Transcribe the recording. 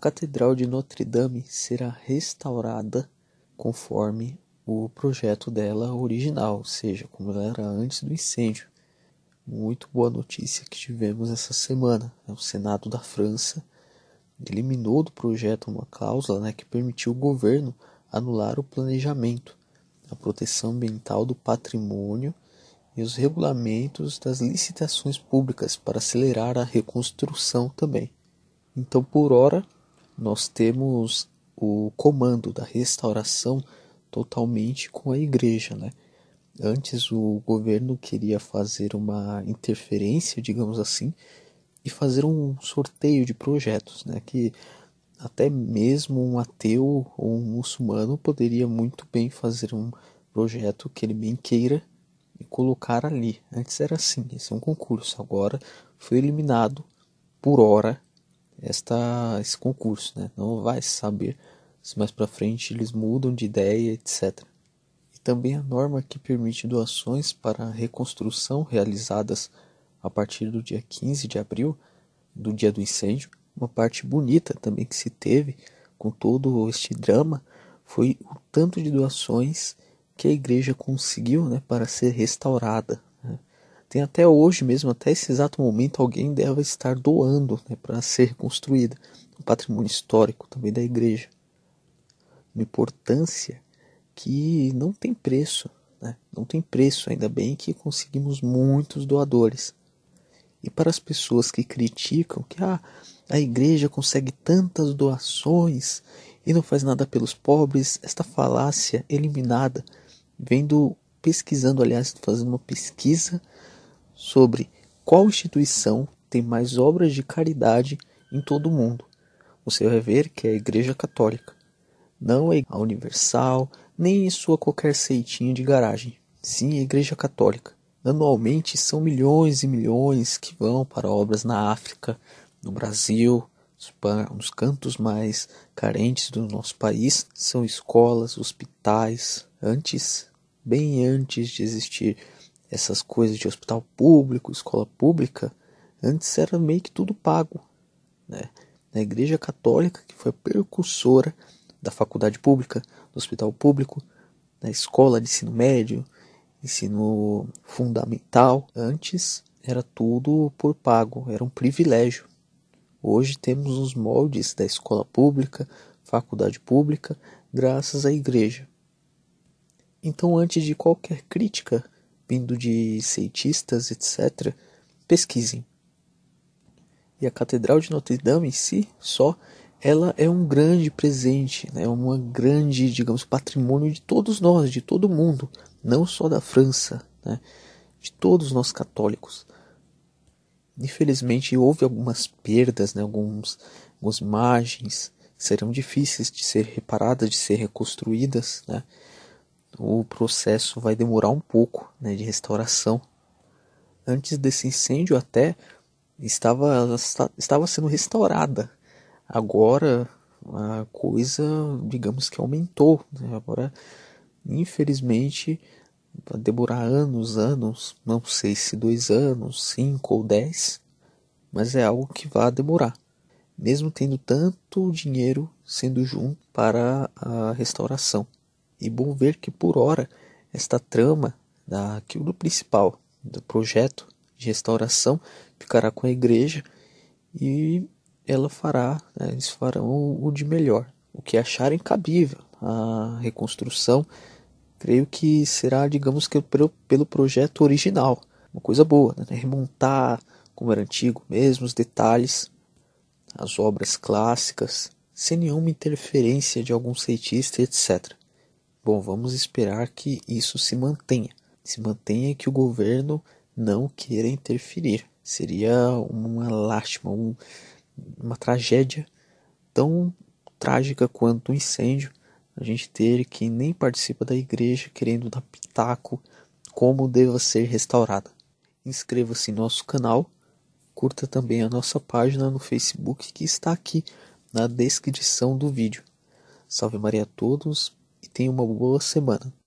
Catedral de Notre-Dame será restaurada conforme o projeto dela original, ou seja, como ela era antes do incêndio. Muito boa notícia que tivemos essa semana. O Senado da França eliminou do projeto uma cláusula né, que permitiu o governo anular o planejamento, a proteção ambiental do patrimônio e os regulamentos das licitações públicas para acelerar a reconstrução também. Então, por hora, nós temos o comando da restauração totalmente com a igreja, né? Antes o governo queria fazer uma interferência, digamos assim, e fazer um sorteio de projetos, né? Que até mesmo um ateu ou um muçulmano poderia muito bem fazer um projeto que ele bem queira e colocar ali. Antes era assim, esse é um concurso. Agora foi eliminado por hora esta, esse concurso, né? Não vai saber se mais para frente eles mudam de ideia, etc. E também a norma que permite doações para reconstrução realizadas a partir do dia 15 de abril, do dia do incêndio. Uma parte bonita também que se teve com todo este drama foi o tanto de doações que a igreja conseguiu né, para ser restaurada, tem até hoje mesmo, até esse exato momento, alguém deve estar doando né, para ser reconstruída. o patrimônio histórico também da igreja. Uma importância que não tem preço. Né? Não tem preço, ainda bem que conseguimos muitos doadores. E para as pessoas que criticam que ah, a igreja consegue tantas doações e não faz nada pelos pobres, esta falácia eliminada, vendo pesquisando, aliás, fazendo uma pesquisa sobre qual instituição tem mais obras de caridade em todo o mundo. Você vai ver que é a Igreja Católica, não é a Universal, nem em sua qualquer seitinha de garagem. Sim, a Igreja Católica. Anualmente são milhões e milhões que vão para obras na África, no Brasil, nos cantos mais carentes do nosso país. São escolas, hospitais, antes, bem antes de existir essas coisas de hospital público, escola pública, antes era meio que tudo pago. Né? Na Igreja Católica, que foi a precursora da faculdade pública, do hospital público, na escola de ensino médio, ensino fundamental, antes era tudo por pago, era um privilégio. Hoje temos os moldes da escola pública, faculdade pública, graças à igreja. Então, antes de qualquer crítica, vindo de seitistas etc., pesquisem. E a Catedral de Notre Dame em si, só, ela é um grande presente, né? é né? uma grande, digamos, patrimônio de todos nós, de todo mundo, não só da França, né? de todos nós católicos. Infelizmente houve algumas perdas, né? Alguns, algumas imagens que serão difíceis de ser reparadas, de ser reconstruídas, né? o processo vai demorar um pouco né, de restauração. Antes desse incêndio, até estava, estava sendo restaurada. Agora a coisa, digamos que aumentou. Né? Agora, infelizmente, vai demorar anos, anos, não sei se dois anos, cinco ou dez, mas é algo que vai demorar. Mesmo tendo tanto dinheiro sendo junto para a restauração. E bom ver que por hora esta trama daquilo do principal do projeto de restauração ficará com a igreja e ela fará, né, eles farão o de melhor, o que acharem cabível. A reconstrução, creio que será, digamos que pelo, pelo projeto original, uma coisa boa, né? remontar como era antigo, mesmo os detalhes, as obras clássicas, sem nenhuma interferência de algum cientista, etc. Bom, vamos esperar que isso se mantenha. Se mantenha que o governo não queira interferir. Seria uma lástima, um, uma tragédia tão trágica quanto um incêndio. A gente ter que nem participa da igreja querendo dar pitaco como deva ser restaurada. Inscreva-se em nosso canal, curta também a nossa página no Facebook que está aqui na descrição do vídeo. Salve Maria a todos, tenha uma boa semana.